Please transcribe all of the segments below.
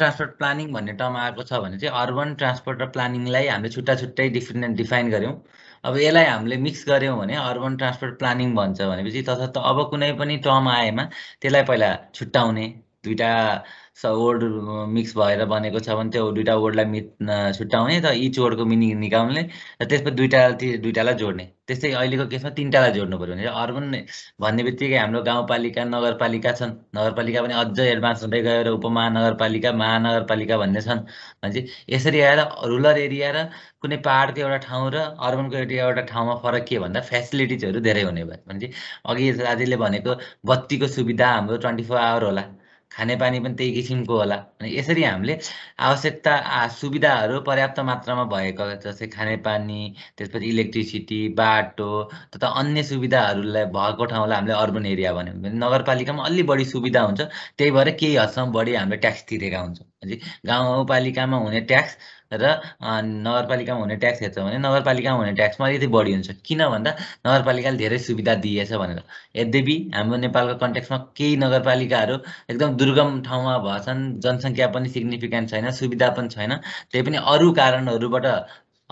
transport planning भन्ने term आएको छ भने चाहिँ अर्बन ट्रान्सपोर्ट र प्लानिङलाई हामीले छुट्टा छुट्टै डिफ्रेन्ट डिफाइन गऱ्यौँ अब यसलाई हामीले मिक्स गऱ्यौँ भने अर्बन ट्रान्सपोर्ट प्लानिङ भन्छ भनेपछि तसर्थ अब कुनै पनि टर्म आएमा त्यसलाई पहिला छुट्टाउने दुइटा वर्ड मिक्स भएर बनेको छ भने त्यो दुइटा वर्डलाई मिट छुट्याउने र इच वर्डको मिनिङ निकाल्ने र त्यसपछि दुइटा दुइटालाई जोड्ने त्यस्तै अहिलेको केसमा तिनवटालाई जोड्नु पऱ्यो भने अर्बन भन्ने बित्तिकै हाम्रो गाउँपालिका नगरपालिका छन् नगरपालिका पनि अझ एडभान्स हुँदै गएर उपमहानगरपालिका महानगरपालिका भन्ने छन् भने यसरी आएर रुरल एरिया र कुनै पाहाडको एउटा ठाउँ र अर्बनको एरिया एउटा ठाउँमा फरक के भन्दा फेसिलिटिजहरू धेरै हुने भयो भने अघि राज्यले भनेको बत्तीको सुविधा हाम्रो ट्वेन्टी फोर आवर होला खानेपानी पनि त्यही किसिमको होला अनि यसरी हामीले आवश्यकता सुविधाहरू पर्याप्त मात्रामा भएको जस्तै खानेपानी त्यसपछि इलेक्ट्रिसिटी बाटो तथा अन्य सुविधाहरूलाई भएको ठाउँलाई हामीले अर्बन एरिया भन्यौँ नगरपालिकामा अलि बढी सुविधा हुन्छ त्यही भएर केही हदसम्म बढी हामीले ट्याक्स तिरेका हुन्छौँ गाउँपालिकामा हुने ट्याक्स र नगरपालिकामा हुने ट्याक्स हेर्छ भने नगरपालिकामा हुने ट्याक्समा अलिकति बढी हुन्छ किन भन्दा नगरपालिकाले धेरै सुविधा दिएछ भनेर यद्यपि हाम्रो नेपालको कन्ट्याक्समा केही नगरपालिकाहरू एकदम दुर्गम ठाउँमा भएछन् जनसङ्ख्या पनि सिग्निफिकेन्ट छैन सुविधा पनि छैन त्यही पनि अरू कारणहरूबाट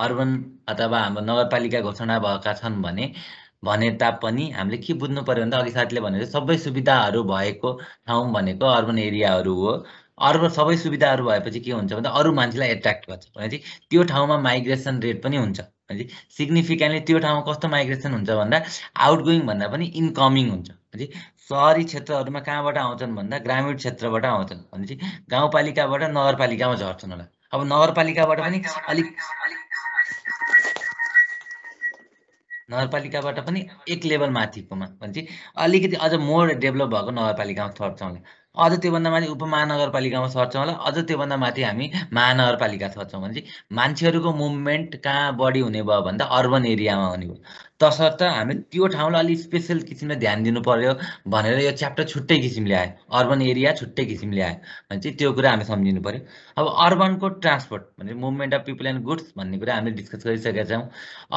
अर्बन अथवा हाम्रो नगरपालिका घोषणा भएका छन् भने भने तापनि हामीले के बुझ्नु पऱ्यो भन्दा अघि साथीले भनेको सबै सुविधाहरू भएको ठाउँ भनेको अर्बन एरियाहरू हो अरू सबै सुविधाहरू भएपछि के हुन्छ भन्दा अरू मान्छेलाई एट्र्याक्ट गर्छ भनेपछि त्यो ठाउँमा माइग्रेसन रेट पनि हुन्छ भनेपछि सिग्निफिकेन्टली त्यो ठाउँमा कस्तो माइग्रेसन हुन्छ भन्दा आउटगोइङ भन्दा पनि इन्कमिङ हुन्छ भनेपछि सहरी क्षेत्रहरूमा कहाँबाट आउँछन् भन्दा ग्रामीण क्षेत्रबाट आउँछन् भनेपछि गाउँपालिकाबाट नगरपालिकामा झर्छन् होला अब नगरपालिकाबाट पनि अलिक नगरपालिकाबाट पनि एक लेभल माथिकोमा भनेपछि अलिकति अझ मोर डेभलप भएको नगरपालिकामा थर्छ अझ त्योभन्दा माथि उपमहानगरपालिकामा सर्छौँ होला अझ त्योभन्दा माथि हामी महानगरपालिका सर्छौँ भने चाहिँ मान्छेहरूको मुभमेन्ट कहाँ बढी हुने भयो भन्दा अर्बन एरियामा हुने भयो तसर्थ हामी त्यो ठाउँलाई अलिक स्पेसल किसिमले ध्यान दिनु पर्यो भनेर यो च्याप्टर छुट्टै किसिमले आयो अर्बन एरिया छुट्टै किसिमले आयो भने चाहिँ त्यो कुरा हामी सम्झिनु पऱ्यो अब अर्बनको ट्रान्सपोर्ट भने movement of people and goods भन्ने कुरा हामीले डिस्कस गरिसकेका छौँ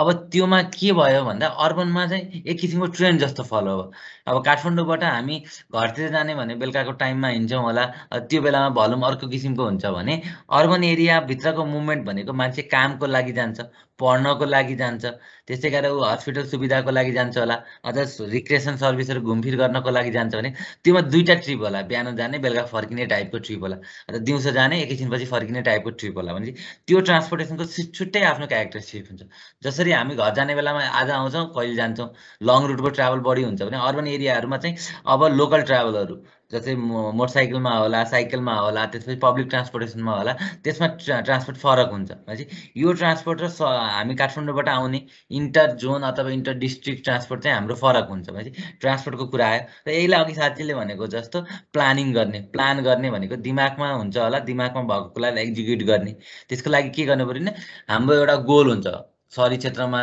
अब त्योमा के भयो भन्दा अर्बनमा चाहिँ एक किसिमको ट्रेन जस्तो फलो हो अब काठमाडौँबाट हामी घरतिर जाने भने बेलुकाको टाइममा हिँड्छौँ होला त्यो बेलामा भलुम अर्को किसिमको हुन्छ भने अर्बन एरियाभित्रको मुभमेन्ट भनेको मान्छे कामको लागि जान्छ पढ्नको लागि जान्छ त्यसै गरेर ऊ हस्पिटल सुविधाको लागि जान्छ होला अझ रिक्रिएसन सर्भिसहरू घुमफिर गर्नको लागि जान्छ भने त्योमा दुईवटा ट्रिप होला बिहान जाने बेलुका फर्किने टाइपको ट्रिप होला अन्त दिउँसो जाने एकैछिनपछि फर्किने टाइपको ट्रिप होला भने त्यो ट्रान्सपोर्टेसनको छुट्टै आफ्नो क्यारेक्टरिस्टिक हुन्छ जसरी हामी घर जाने बेलामा आज आउँछौँ कहिले जान्छौँ लङ रुटको ट्राभल बढी हुन्छ भने अर्बन एरियाहरूमा चाहिँ अब लोकल ट्राभलहरू जस्तै मोटरसाइकलमा होला साइकलमा होला त्यसपछि पब्लिक ट्रान्सपोर्टेसनमा होला त्यसमा ट्रान्सपोर्ट फरक हुन्छ भनेपछि यो ट्रान्सपोर्ट र हामी काठमाडौँबाट आउने इन्टर जोन अथवा इन्टर डिस्ट्रिक्ट ट्रान्सपोर्ट चाहिँ हाम्रो फरक हुन्छ भनेपछि ट्रान्सपोर्टको कुरा आयो र यसलाई अघि साथीले भनेको जस्तो प्लानिङ गर्ने प्लान गर्ने भनेको दिमागमा हुन्छ होला दिमागमा भएको कुरालाई एक्जिक्युट गर्ने त्यसको लागि के गर्नु पऱ्यो भने हाम्रो एउटा गोल हुन्छ सहरी क्षेत्रमा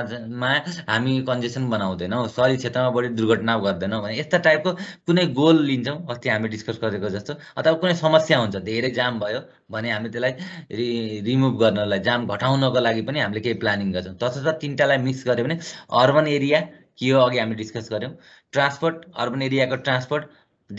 हामी कन्जेसन बनाउँदैनौँ सहरी क्षेत्रमा बढी दुर्घटना गर्दैनौँ भने यस्ता टाइपको कुनै गोल लिन्छौँ अस्ति हामी डिस्कस गरेको जस्तो अथवा कुनै समस्या हुन्छ धेरै जाम भयो भने हामी त्यसलाई रि रिमुभ गर्नलाई जाम घटाउनको लागि पनि हामीले केही प्लानिङ गर्छौँ तसर्थ तिनवटालाई मिक्स गऱ्यो भने अर्बन एरिया के हो अघि हामी डिस्कस गऱ्यौँ ट्रान्सपोर्ट अर्बन एरियाको transport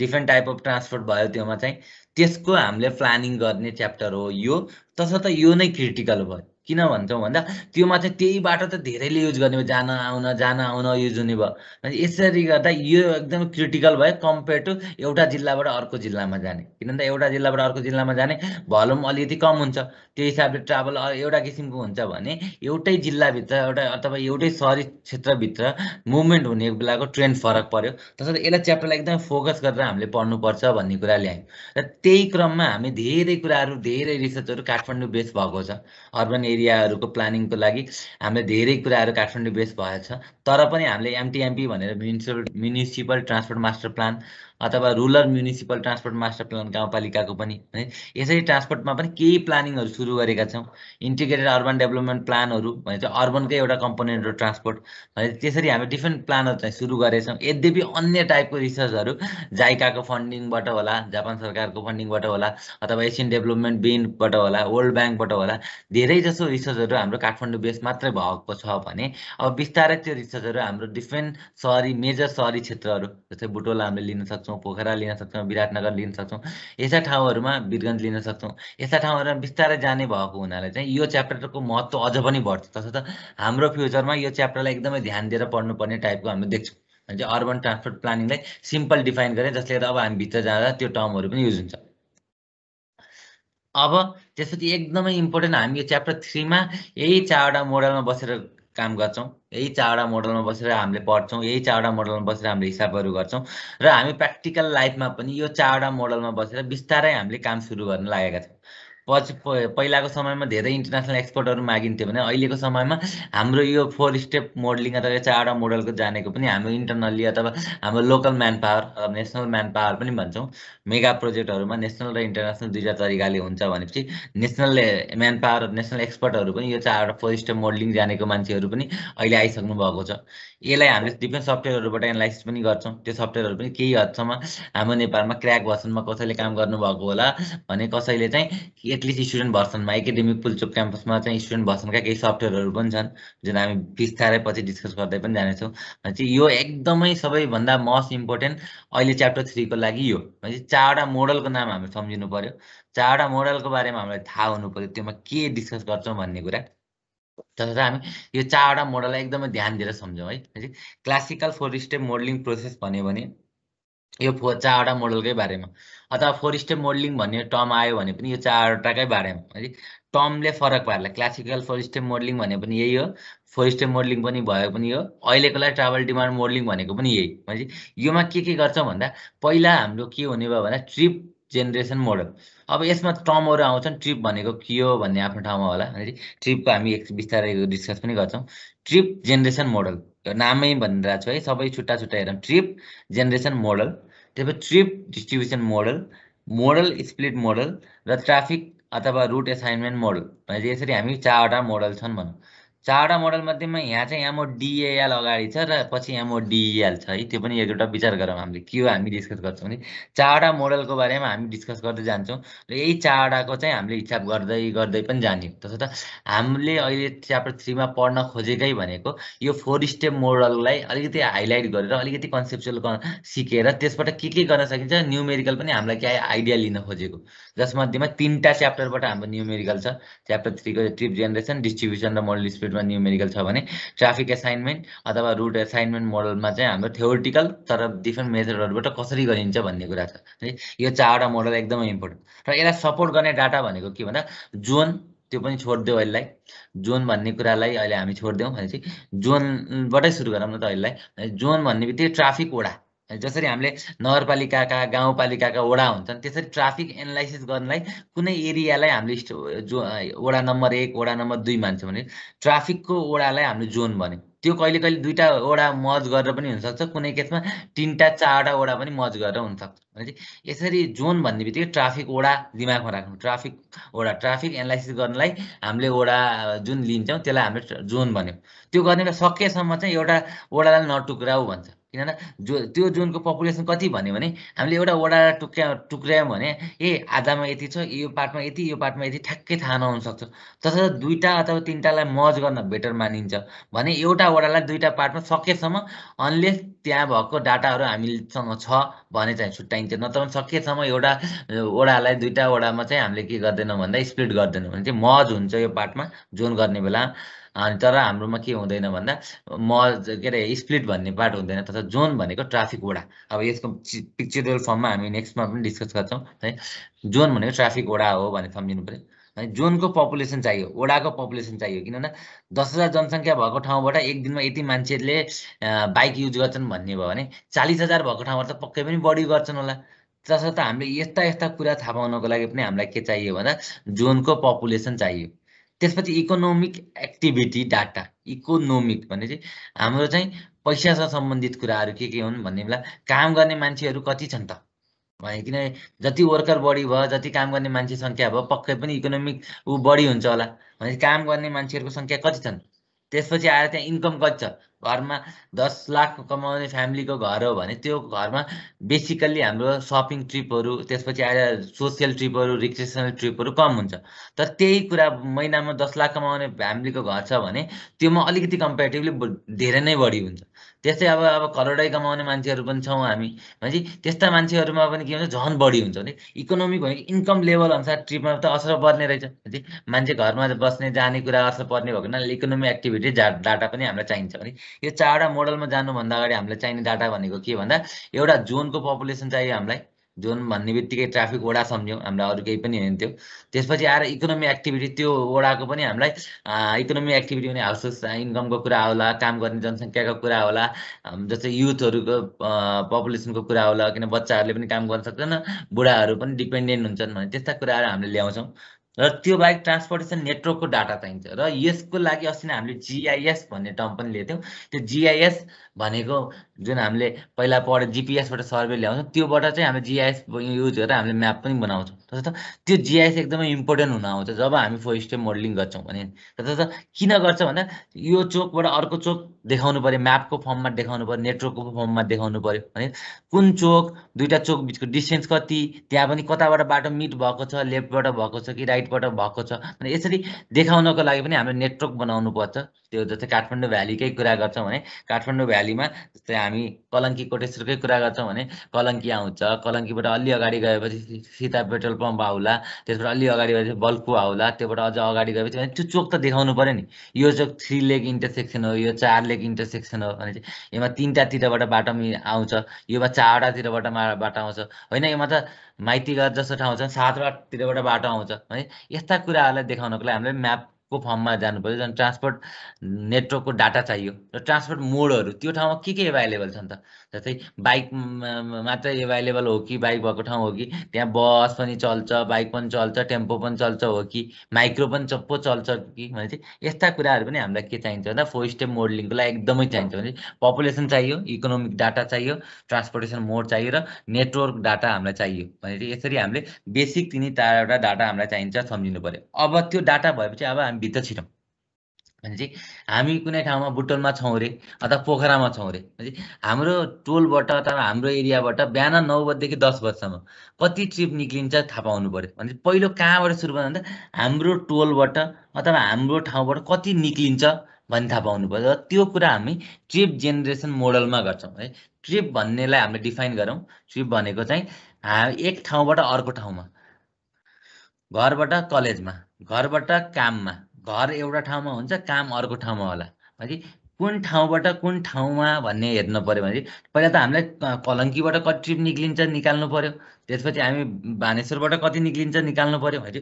different type of transport भयो त्योमा चाहिँ त्यसको हामीले प्लानिङ गर्ने च्याप्टर हो यो तसर्थ यो नै क्रिटिकल भयो किन भन्छौँ भन्दा त्योमा चाहिँ त्यही बाटो त धेरैले युज गर्ने भयो जान आउन जान आउन युज हुने भयो यसरी गर्दा यो एकदम क्रिटिकल भयो कम्पेयर टु एउटा जिल्लाबाट अर्को जिल्लामा जाने किनभने एउटा जिल्लाबाट अर्को जिल्लामा जाने भलुम अलिकति कम हुन्छ त्यो हिसाबले ट्राभल एउटा किसिमको हुन्छ भने एउटै जिल्लाभित्र एउटा अथवा एउटै सहरी क्षेत्रभित्र मुभमेन्ट हुने बेलाको ट्रेन्ड फरक पर्यो तसर्थ यसलाई च्याप्टरलाई एकदम फोकस गरेर हामीले पढ्नुपर्छ भन्ने कुरा ल्यायौँ र त्यही क्रममा हामी धेरै कुराहरू धेरै रिसर्चहरू काठमाडौँ बेस भएको छ अर्बन एरियाहरूको प्लानिङको लागि हामीले धेरै कुराहरू काठमाडौँ बेस भएको छ तर पनि हामीले एमटिएमपी भनेर municipal municipal transport master plan अथवा rural municipal transport master plan गाउँपालिकाको पनि है यसरी ट्रान्सपोर्टमा पनि केही प्लानिङहरू सुरु गरेका छौँ इन्टिग्रेटेड अर्बन डेभलपमेन्ट प्लानहरू भने चाहिँ अर्बनकै एउटा कम्पोनेन्ट हो ट्रान्सपोर्ट भने त्यसरी हामी डिफ्रेन्ट प्लानहरू चाहिँ सुरु गरेछौँ यद्यपि अन्य टाइपको रिसर्चहरू जाइकाको फन्डिङबाट होला जापान सरकारको फन्डिङबाट होला अथवा एसियन डेभलपमेन्ट ब्याङ्कबाट होला वर्ल्ड ब्याङ्कबाट होला धेरै जसो रिसर्चहरू हाम्रो काठमाडौँ बेस मात्रै भएको छ भने अब बिस्तारै त्यो रिसर्चहरू हाम्रो डिफ्रेन्ट सहरी मेजर सहरी क्षेत्रहरू जस्तै बुटोला हामीले लिन सक्छौँ सक्छौँ पोखरा लिन सक्छौँ विराटनगर लिन सक्छौँ यस्ता ठाउँहरूमा वीरगन्ज लिन सक्छौँ यस्ता ठाउँहरूमा बिस्तारै जाने भएको हुनाले चाहिँ यो च्याप्टरको महत्त्व अझ पनि बढ्छ तसर्थ हाम्रो फ्युचरमा यो च्याप्टरलाई एकदमै ध्यान दिएर पढ्नुपर्ने टाइपको हामीले देख्छौँ चाहिँ अर्बन ट्रान्सपोर्ट प्लानिङलाई सिम्पल डिफाइन गरेँ जसले गर्दा अब हामी भित्र जाँदा त्यो टर्महरू पनि युज हुन्छ अब त्यसपछि एकदमै इम्पोर्टेन्ट हामी यो च्याप्टर थ्रीमा यही चारवटा मोडलमा बसेर काम गर्छौँ यही चारवटा मोडलमा बसेर हामीले पढ्छौँ यही चारवटा मोडलमा बसेर हामीले हिसाबहरू गर्छौँ र हामी प्र्याक्टिकल लाइफमा पनि यो चारवटा मोडलमा बसेर बिस्तारै हामीले काम सुरु गर्न लागेका छौँ पछि पहिलाको समयमा धेरै इन्टरनेसनल एक्सपर्टहरू मागिन्थ्यो भने अहिलेको समयमा हाम्रो यो फोर स्टेप मोडलिङ अथवा चारवटा मोडलको जानेको पनि हाम्रो इन्टरनल्ली अथवा हाम्रो local man power national man power पनि भन्छौँ मेगा प्रोजेक्टहरूमा नेसनल र इन्टरनेसनल दुईवटा तरिकाले हुन्छ भनेपछि नेसनल म्यान पावर नेसनल एक्सपर्टहरू पनि यो चारवटा फोर स्टेप मोडलिङ जानेको मान्छेहरू पनि अहिले आइसक्नु भएको छ यसलाई हामीले डिफ्रेन्ट सफ्टवेयरहरूबाट एनालाइसिस पनि गर्छौँ त्यो सफ्टवेयरहरू पनि केही हदसम्म हाम्रो नेपालमा क्र्याक भर्सनमा कसैले काम गर्नुभएको होला भने कसैले चाहिँ एटलिस्ट स्टुडेन्ट भर्सनमा एकाडेमिक पुलचोक क्याम्पसमा चाहिँ स्टुडेन्ट भर्सनका केही सफ्टवेयरहरू पनि छन् जुन हामी बिस्तारै पछि डिस्कस गर्दै पनि जानेछौँ भनेपछि यो एकदमै सबैभन्दा मोस्ट इम्पोर्टेन्ट अहिले च्याप्टर थ्रीको लागि यो भनेपछि चारवटा मोडलको नाम हामीले सम्झिनु पऱ्यो चारवटा मोडलको बारेमा हामीलाई थाहा हुनु पऱ्यो त्योमा के डिस्कस गर्छौँ भन्ने कुरा तसर्थ हामी यो चारवटा मोडललाई एकदमै ध्यान दिएर सम्झौँ है classical four step modelling process भन्यो भने यो फोर चारवटा मोडलकै बारेमा अथवा फोर स्टेप मोडलिङ भन्ने टर्म आयो भने पनि यो चारवटाकै बारेमा है टर्मले फरक पार्ला क्लासिकल फोर स्टेप मोडलिङ भने पनि यही हो फोर स्टेप मोडलिङ पनि भयो पनि हो लागि ट्राभल डिमान्ड मोडलिङ भनेको पनि यही भनेपछि योमा के के गर्छ भन्दा पहिला हाम्रो के हुने भयो भन्दा ट्रिप जेनेरेसन मोडल अब यसमा टर्महरू आउँछन् ट्रिप भनेको के हो भन्ने आफ्नो ठाउँमा होला ट्रिपको हामी एक बिस्तारै डिस्कस पनि गर्छौँ ट्रिप जेनेरेसन मोडल नामै भनिरहेको छु है सबै छुट्टा छुट्टा हेरौँ ट्रिप जेनेरेसन मोडल त्यसपछि trip distribution model model split model र ट्राफिक अथवा रुट एसाइनमेन्ट मोडल भनेपछि यसरी हामी चारवटा मोडल छन् भनौँ चारवटा मोडल मध्येमा यहाँ चाहिँ यहाँ म डिएएल अगाडि छ र पछि यहाँ म e छ है त्यो पनि एक एउटा विचार गरौँ हामीले के हो हामी डिस्कस गर्छौँ भने चारवटा मोडलको बारेमा हामी डिस्कस गर्दै जान्छौँ र यही चारवटाको चाहिँ हामीले हिसाब गर्दै गर्दै पनि जाने तसर्थ हामीले अहिले च्याप्टर थ्रीमा पढ्न खोजेकै भनेको यो फोर स्टेप मोडललाई अलिकति हाइलाइट गरेर अलिकति कन्सेप्चुअल सिकेर त्यसबाट के के गर्न सकिन्छ न्युमेरिकल पनि हामीलाई के आइडिया लिन खोजेको जसमध्येमा तिनवटा च्याप्टरबाट हाम्रो न्युमेरिकल छ च्याप्टर थ्रीको ट्रिप जेनेरेसन डिस्ट्रिब्युसन र मोडल स्पिड सब्जेक्टमा न्युमेरिकल छ भने ट्राफिक एसाइनमेन्ट अथवा रुट एसाइनमेन्ट मोडलमा चाहिँ हाम्रो थ्योरिटिकल तर डिफ्रेन्ट मेथडहरूबाट कसरी गरिन्छ भन्ने कुरा छ है यो चारवटा मोडल एकदमै इम्पोर्टेन्ट र यसलाई सपोर्ट गर्ने डाटा भनेको के भन्दा जोन त्यो पनि छोडिदियो अहिलेलाई जोन भन्ने कुरालाई अहिले हामी छोडिदेऊ भनेपछि जोनबाटै सुरु गरौँ न त अहिलेलाई जोन भन्ने बित्तिकै ट्राफिक वडा जसरी हामीले नगरपालिकाका गाउँपालिकाका वडा हुन्छन् त्यसरी ट्राफिक एनालाइसिस गर्नलाई कुनै एरियालाई हामीले जो वडा नम्बर एक वडा नम्बर दुई मान्छौँ भने ट्राफिकको वडालाई हामीले जोन भन्यो त्यो कहिले कहिले दुईवटा वडा मज गरेर पनि हुनसक्छ कुनै केसमा तिनवटा चारवटा वडा पनि मज गरेर हुनसक्छ भनेपछि यसरी जोन भन्ने बित्तिकै ट्राफिक वडा दिमागमा राख्नु ट्राफिक वडा ट्राफिक एनालाइसिस गर्नलाई हामीले वडा जुन लिन्छौँ त्यसलाई हामीले जोन भन्यौँ त्यो गर्ने सकेसम्म चाहिँ एउटा वडालाई नटुक्राऊ भन्छ किनभने जो त्यो जोनको पपुलेसन कति भन्यो भने हामीले एउटा वडा टुक्र्या टुक्रायौँ भने ए आधामा यति छ यो पार्टमा यति यो पार्टमा यति ठ्याक्कै थाहा नहुन सक्छ तसर्थ दुईवटा अथवा तिनवटालाई मर्ज गर्न बेटर मानिन्छ भने एउटा वडालाई दुईवटा पार्टमा सकेसम्म अनलेस त्यहाँ भएको डाटाहरू हामीसँग छ भने चाहिँ छुट्टाइन्छ नत्र सकेसम्म एउटा वडालाई दुईवटा वडामा चाहिँ हामीले के गर्दैनौँ भन्दा स्प्लिट गर्दैनौँ भने चाहिँ मज हुन्छ यो पार्टमा जोन गर्ने बेला अनि तर हाम्रोमा के हुँदैन भन्दा म के अरे स्प्लिट भन्ने पार्ट हुँदैन तथा जोन भनेको ट्राफिक वडा अब यसको पिक्चरल फर्ममा हामी नेक्स्टमा पनि डिस्कस गर्छौँ है जोन भनेको ट्राफिक वडा हो भनेर सम्झिनु पऱ्यो है जोनको पपुलेसन चाहियो वडाको पपुलेसन चाहियो किनभने दस हजार जनसङ्ख्या भएको ठाउँबाट एक दिनमा यति मान्छेहरूले बाइक युज गर्छन् भन्ने भयो भने चालिस हजार भएको ठाउँबाट त पक्कै पनि बढी गर्छन् होला तसर्थ हामीले यस्ता यस्ता कुरा थाहा पाउनको लागि पनि हामीलाई के चाहियो भन्दा जोनको पपुलेसन चाहियो त्यसपछि इकोनोमिक एक्टिभिटी डाटा इकोनोमिक भने चाहिँ हाम्रो चाहिँ पैसासँग सम्बन्धित कुराहरू के के हुन् भन्ने बेला काम गर्ने मान्छेहरू कति छन् त भने किन जति वर्कर बढी भयो जति काम गर्ने मान्छे सङ्ख्या भयो पक्कै पनि इकोनोमिक ऊ बढी हुन्छ होला भने काम गर्ने मान्छेहरूको सङ्ख्या कति छन् त्यसपछि आएर त्यहाँ इन्कम कति छ घरमा दस लाख कमाउने फ्यामिलीको घर हो भने त्यो घरमा बेसिकल्ली हाम्रो सपिङ ट्रिपहरू त्यसपछि आएर सोसियल ट्रिपहरू रिक्रेसनल ट्रिपहरू कम हुन्छ तर त्यही कुरा महिनामा दस लाख कमाउने फ्यामिलीको घर छ भने त्योमा अलिकति कम्पेरिटिभली धेरै नै बढी हुन्छ त्यस्तै अब अब करोडै कमाउने मान्छेहरू पनि छौँ हामी भनेपछि त्यस्ता मान्छेहरूमा पनि के हुन्छ झन बढी हुन्छ भने इकोनोमिक भनेको इन्कम लेभल अनुसार ट्रिपमा त असर पर्ने रहेछ मान्छे घरमा बस्ने जाने कुरा असर पर्ने भएको हुनाले इकोनोमिक एक्टिभिटी डाटा पनि हामीलाई चाहिन्छ भने यो चारवटा मोडलमा जानुभन्दा अगाडि हामीलाई चाहिने डाटा भनेको के भन्दा एउटा जोनको पपुलेसन चाहियो हामीलाई जोन भन्ने बित्तिकै ट्राफिक वडा सम्झ्यौँ हामीलाई अरू केही पनि होइन त्यो त्यसपछि आएर इकोनोमी एक्टिभिटी त्यो वडाको पनि हामीलाई इकोनोमी एक्टिभिटी भने हाउस इन्कमको कुरा होला काम गर्ने जनसङ्ख्याको कुरा होला जस्तै युथहरूको पपुलेसनको कुरा होला किन बच्चाहरूले पनि काम गर्न सक्दैन बुढाहरू पनि डिपेन्डेन्ट हुन्छन् भने त्यस्ता कुराहरू हामीले ल्याउँछौँ र त्यो बाहेक ट्रान्सपोर्टेसन नेटवर्कको डाटा चाहिन्छ र यसको लागि अस्ति नै हामीले जिआइएस भन्ने टर्म पनि लिएको थियौँ त्यो जिआइएस भनेको जुन हामीले पहिला पढे जिपिएसबाट सर्वे ल्याउँछौँ त्योबाट चाहिँ हामीले जिआइएस युज गरेर हामीले म्याप पनि बनाउँछौँ तथा त्यो जिआइएस एकदमै इम्पोर्टेन्ट हुन आउँछ जब हामी फोर स्टेप मोडलिङ गर्छौँ भने तथा किन गर्छ भन्दा यो चोकबाट अर्को चोक देखाउनु पऱ्यो म्यापको फर्ममा देखाउनु पऱ्यो नेटवर्कको फर्ममा देखाउनु पऱ्यो भने कुन चोक दुइटा चोक बिचको डिस्टेन्स कति त्यहाँ पनि कताबाट बाटो मिट भएको छ लेफ्टबाट भएको छ कि राइटबाट भएको छ भने यसरी देखाउनको लागि पनि हामीले नेटवर्क बनाउनु पर्छ त्यो जस्तै काठमाडौँ भ्यालीकै कुरा गर्छौँ भने काठमाडौँ भ्यालीमा जस्तै हामी कलङ्की कोटेश्वरकै कुरा गर्छौँ भने कलङ्की आउँछ कलङ्कीबाट अलि अगाडि गएपछि सीता पेट्रोल पम्प आउला त्यसबाट अलि अगाडि गएपछि बल्कु आउला त्योबाट अझ अगाडि गएपछि भने त्यो चोक त देखाउनु पऱ्यो नि यो चोक थ्री लेग इन्टरसेक्सन हो यो चार लेग इन्टरसेक्सन हो भने चाहिँ योमा तिनवटातिरबाट बाटो आउँछ योमा चारवटातिरबाट बाटो आउँछ होइन योमा त माइतीघर जस्तो ठाउँ छ सातवटातिरबाट बाटो आउँछ है यस्ता कुराहरूलाई देखाउनको लागि हामीले म्याप को फर्ममा जानु पर्यो झन् ट्रान्सपोर्ट नेटवर्कको डाटा चाहियो र ट्रान्सपोर्ट मोडहरू त्यो ठाउँमा के के एभाइलेबल छन् त जस्तै बाइक मात्रै एभाइलेबल हो कि बाइक भएको ठाउँ हो कि त्यहाँ बस पनि चल्छ बाइक पनि चल्छ टेम्पो पनि चल्छ हो कि माइक्रो पनि चप्पो चल्छ कि भनेपछि यस्ता कुराहरू पनि हामीलाई के चाहिन्छ भन्दा फोर स्टेप मोडलिङको लागि एकदमै चाहिन्छ भने पपुलेसन चाहियो इकोनोमिक डाटा चाहियो ट्रान्सपोर्टेसन मोड चाहियो र नेटवर्क डाटा हामीलाई चाहियो भने चाहिँ यसरी हामीले बेसिक तिनी चारवटा डाटा हामीलाई चाहिन्छ सम्झिनु पऱ्यो अब त्यो डाटा भएपछि अब हामी भित्र छिटौँ भनेपछि हामी कुनै ठाउँमा बुटोलमा छौँ अरे अथवा पोखरामा छौँ अरे भनेपछि हाम्रो टोलबाट अथवा हाम्रो एरियाबाट बिहान नौ बजीदेखि दस बजीसम्म कति ट्रिप निक्लिन्छ थाहा पाउनु पऱ्यो भनेपछि पहिलो कहाँबाट सुरु गर्नु भन्दा हाम्रो टोलबाट अथवा हाम्रो ठाउँबाट कति निक्लिन्छ भन्ने थाहा पाउनु पऱ्यो त्यो कुरा हामी ट्रिप जेनेरेसन मोडलमा गर्छौँ है ट्रिप भन्नेलाई हामीले डिफाइन गरौँ ट्रिप भनेको चाहिँ एक ठाउँबाट अर्को ठाउँमा घरबाट कलेजमा घरबाट काममा घर एउटा ठाउँमा हुन्छ काम अर्को ठाउँमा होला बाँकी कुन ठाउँबाट कुन ठाउँमा भन्ने हेर्नु पऱ्यो भने पहिला त हामीलाई कलङ्कीबाट कति ट्रिप निक्लिन्छ निकाल्नु पऱ्यो त्यसपछि हामी भानेश्वरबाट कति निक्लिन्छ निकाल्नु पऱ्यो भने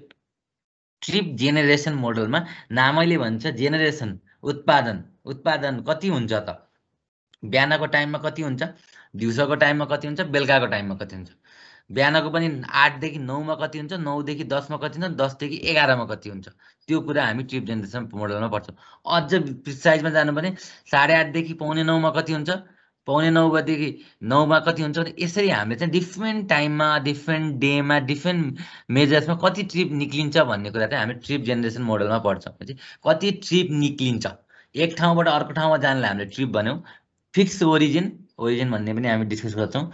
ट्रिप जेनेरेसन मोडलमा नामैले भन्छ जेनेरेसन उत्पादन उत्पादन कति हुन्छ त बिहानको टाइममा कति हुन्छ दिउँसोको टाइममा कति हुन्छ बेलुकाको टाइममा कति हुन्छ बिहानको पनि आठदेखि नौमा कति हुन्छ नौदेखि दसमा कति हुन्छ दसदेखि एघारमा कति हुन्छ त्यो कुरा हामी ट्रिप जेनेरेसन मोडलमा पढ्छौँ अझ साइजमा जानु भने साढे आठदेखि पाउने नौमा कति हुन्छ पाउने नौ बजीदेखि नौमा कति हुन्छ यसरी हामीले चाहिँ डिफ्रेन्ट टाइममा डिफ्रेन्ट डेमा डिफ्रेन्ट मेजर्समा कति ट्रिप निक्लिन्छ भन्ने कुरा चाहिँ हामी ट्रिप जेनेरेसन मोडलमा पढ्छौँ कति ट्रिप निक्लिन्छ एक ठाउँबाट अर्को ठाउँमा जानलाई हामीले ट्रिप भन्यौँ फिक्स ओरिजिन ओरिजिन भन्ने पनि हामी डिस्कस गर्छौँ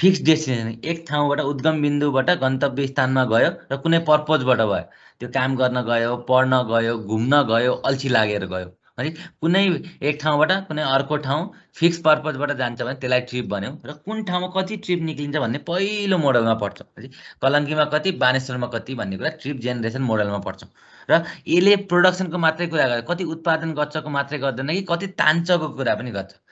फिक्स डेस्टिनेसन एक ठाउँबाट उद्गम बिन्दुबाट गन्तव्य स्थानमा गयो र कुनै पर्पजबाट भयो त्यो काम गर्न गयो पढ्न गयो घुम्न गयो अल्छी लागेर गयो है कुनै एक ठाउँबाट कुनै अर्को ठाउँ फिक्स पर्पजबाट जान्छ भने त्यसलाई ट्रिप भन्यो र कुन ठाउँमा कति ट्रिप निक्लिन्छ भन्ने पहिलो मोडलमा पढ्छौँ है कलङ्कीमा कति बानेश्वरमा कति भन्ने कुरा ट्रिप जेनेरेसन मोडलमा पढ्छौँ र यसले प्रोडक्सनको मात्रै कुरा गर्छ कति उत्पादन गर्छको मात्रै गर्दैन कि कति तान्छको कुरा पनि गर्छ